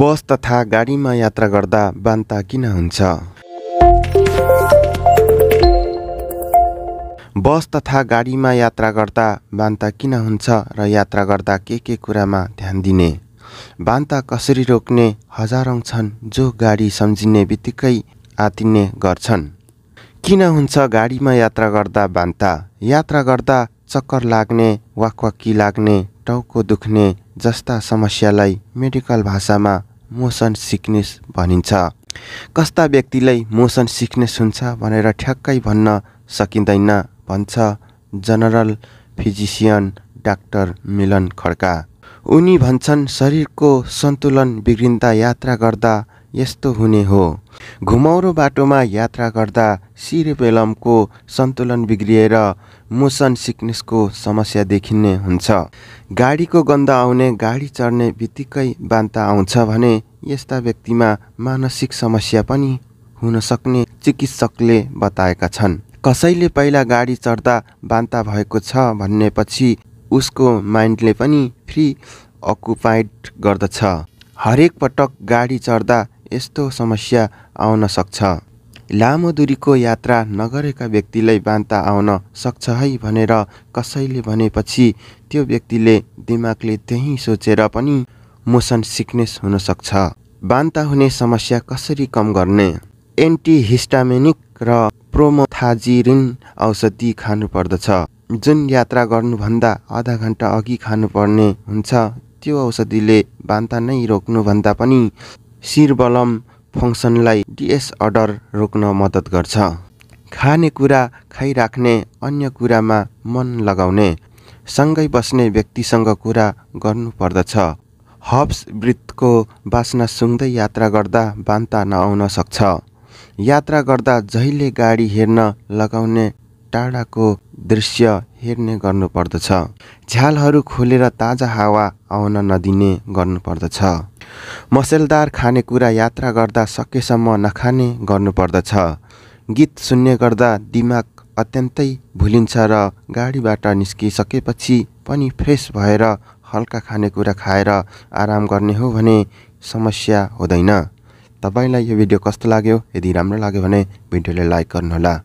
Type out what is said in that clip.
बस तथा गाडीमा यात्रा गर्दा बान्ता किन हुन्छ बस तथा गाडीमा यात्रा गर्दा बान्ता किन हुन्छ र यात्रा गर्दा के के कुरामा ध्यान दिने बान्ता कसरी रोक्ने हजारौँ छन् जो गाडी सम्झिने बित्तिकै आतिने गर्छन् किन हुन्छ गाडीमा यात्रा गर्दा बान्ता यात्रा गर्दा चक्कर लाग्ने वाकवाकी लाग्ने टाउको दुख्ने जस्ता समस्यालाई मेडिकल भाषामा मोसन सिक्नेस भनिन्छ कस्ता व्यक्तिलाई मोसन सिक्नेस हुन्छ भनेर ठ्याक्कै भन्न सकिँदैन भन्छ general physician doctor Milan Khadka उनी भन्छन् शरीरको सन्तुलन बिग्रिँदा यात्रा गर्दा यस्तो हुने हो घुमाउरो बाटोमा यात्रा गर्दा सिरेपेलमको सन्तुलन बिग्रिएर मोसन सिक्नेसको समस्या देखिने हुन्छ गाडीको गन्ध आउने गाडी चढ्ने बित्तिकै बान्ता आउँछ भने यस्ता व्यक्तिमा मानसिक समस्या पनि हुन सक्ने चिकित्सकले बताएका छन् कसैले पहिला गाडी चढ्दा बान्ता भएको छ भन्नेपछि उसको माइन्डले पनि फ्री अकुपाइड गर्दछ हरेक पटक गाडी चढ्दा यस्तो समस्या आउन सक्छ लामो दूरीको यात्रा नगरेका व्यक्तिलाई बान्ता आउन सक्छ है भनेर कसैले भनेपछि त्यो व्यक्तिले दिमागले त्यही सोचेर पनि मोसन सिक्नेस हुनसक्छ बान्ता हुने समस्या कसरी कम गर्ने एन्टिहिस्टामेनिक र प्रोमोथाजिरिन औषधि खानुपर्दछ जुन यात्रा गर्नुभन्दा आधा घन्टा अघि खानुपर्ने हुन्छ त्यो औषधिले बान्ता नै रोक्नुभन्दा पनि सिरबलम फङ्सनलाई डिएसअर्डर रोक्न मद्दत गर्छ खानेकुरा खाइराख्ने अन्य कुरामा मन लगाउने सँगै बस्ने व्यक्तिसँग कुरा गर्नुपर्दछ हब्स वृत्तको बासना सुँग्दै यात्रा गर्दा बान्ता नआउन सक्छ यात्रा गर्दा जहिले गाडी हेर्न लगाउने टाढाको दृश्य हेर्ने गर्नुपर्दछ झ्यालहरू खोलेर ताजा हावा आउन नदिने गर्नुपर्दछ मसेलदार खानेकुरा यात्रा गर्दा सकेसम्म नखाने गर्नुपर्दछ गीत सुन्ने गर्दा दिमाग अत्यन्तै भुलिन्छ र गाडीबाट निस्किसकेपछि पनि फ्रेस भएर हल्का खानेकुरा खाएर आराम गर्ने हो भने समस्या हुँदैन तपाईँलाई यो भिडियो कस्तो लाग्यो यदि राम्रो लाग्यो भने भिडियोले लाइक गर्नुहोला